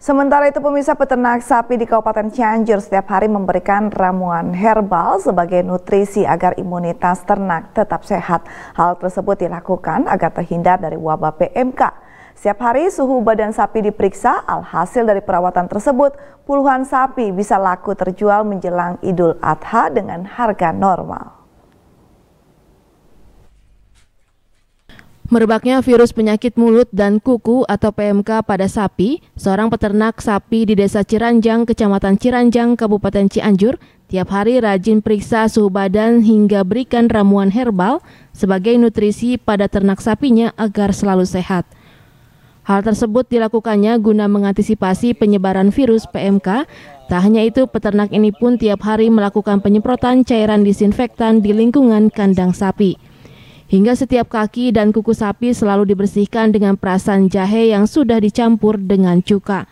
Sementara itu pemirsa peternak sapi di Kabupaten Cianjur setiap hari memberikan ramuan herbal sebagai nutrisi agar imunitas ternak tetap sehat. Hal tersebut dilakukan agar terhindar dari wabah PMK. Setiap hari suhu badan sapi diperiksa, alhasil dari perawatan tersebut puluhan sapi bisa laku terjual menjelang Idul Adha dengan harga normal. Merebaknya virus penyakit mulut dan kuku atau PMK pada sapi, seorang peternak sapi di Desa Ciranjang, Kecamatan Ciranjang, Kabupaten Cianjur, tiap hari rajin periksa suhu badan hingga berikan ramuan herbal sebagai nutrisi pada ternak sapinya agar selalu sehat. Hal tersebut dilakukannya guna mengantisipasi penyebaran virus PMK. Tak hanya itu, peternak ini pun tiap hari melakukan penyemprotan cairan disinfektan di lingkungan kandang sapi. Hingga setiap kaki dan kuku sapi selalu dibersihkan dengan perasan jahe yang sudah dicampur dengan cuka.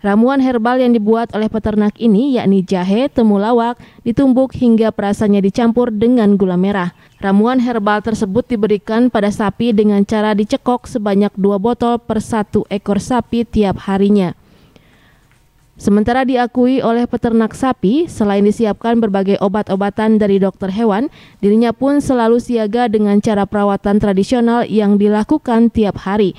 Ramuan herbal yang dibuat oleh peternak ini yakni jahe, temulawak, ditumbuk hingga perasannya dicampur dengan gula merah. Ramuan herbal tersebut diberikan pada sapi dengan cara dicekok sebanyak dua botol per satu ekor sapi tiap harinya. Sementara diakui oleh peternak sapi, selain disiapkan berbagai obat-obatan dari dokter hewan, dirinya pun selalu siaga dengan cara perawatan tradisional yang dilakukan tiap hari.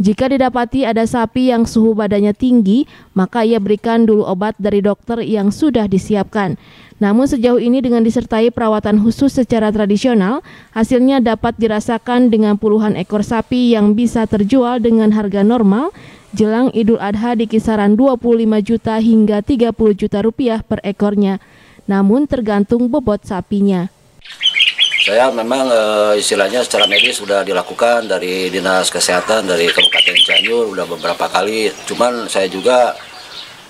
Jika didapati ada sapi yang suhu badannya tinggi, maka ia berikan dulu obat dari dokter yang sudah disiapkan. Namun sejauh ini dengan disertai perawatan khusus secara tradisional, hasilnya dapat dirasakan dengan puluhan ekor sapi yang bisa terjual dengan harga normal jelang Idul Adha di kisaran 25 juta hingga 30 juta rupiah per ekornya, namun tergantung bobot sapinya. Saya memang e, istilahnya secara medis sudah dilakukan dari Dinas Kesehatan dari Kabupaten Cianjur sudah beberapa kali. Cuman saya juga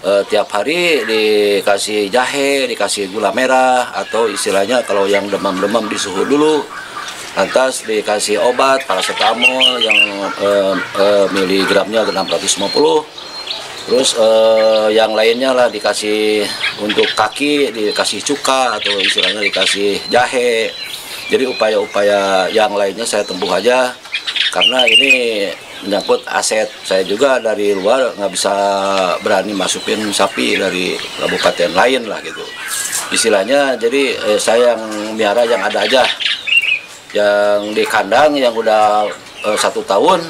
e, tiap hari dikasih jahe, dikasih gula merah atau istilahnya kalau yang demam-demam disuhu dulu lantas dikasih obat paracetamol yang eh, eh, miligramnya 650 terus eh, yang lainnya lah dikasih untuk kaki dikasih cuka atau istilahnya dikasih jahe jadi upaya-upaya yang lainnya saya tempuh aja karena ini menyangkut aset saya juga dari luar nggak bisa berani masukin sapi dari kabupaten lain lah gitu istilahnya jadi eh, saya yang miara yang ada aja yang di kandang yang udah uh, satu tahun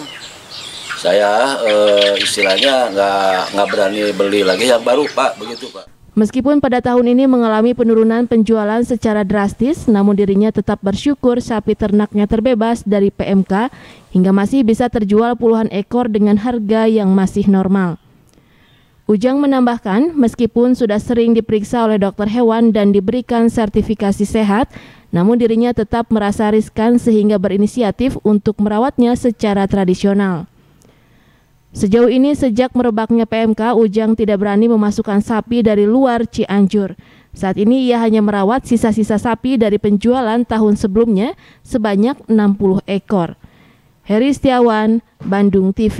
saya uh, istilahnya nggak nggak berani beli lagi yang baru pak begitu pak. Meskipun pada tahun ini mengalami penurunan penjualan secara drastis, namun dirinya tetap bersyukur sapi ternaknya terbebas dari PMK hingga masih bisa terjual puluhan ekor dengan harga yang masih normal. Ujang menambahkan, meskipun sudah sering diperiksa oleh dokter hewan dan diberikan sertifikasi sehat, namun dirinya tetap merasa riskan sehingga berinisiatif untuk merawatnya secara tradisional. Sejauh ini sejak merebaknya PMK, Ujang tidak berani memasukkan sapi dari luar Cianjur. Saat ini ia hanya merawat sisa-sisa sapi dari penjualan tahun sebelumnya sebanyak 60 ekor. Heri Setiawan, Bandung TV.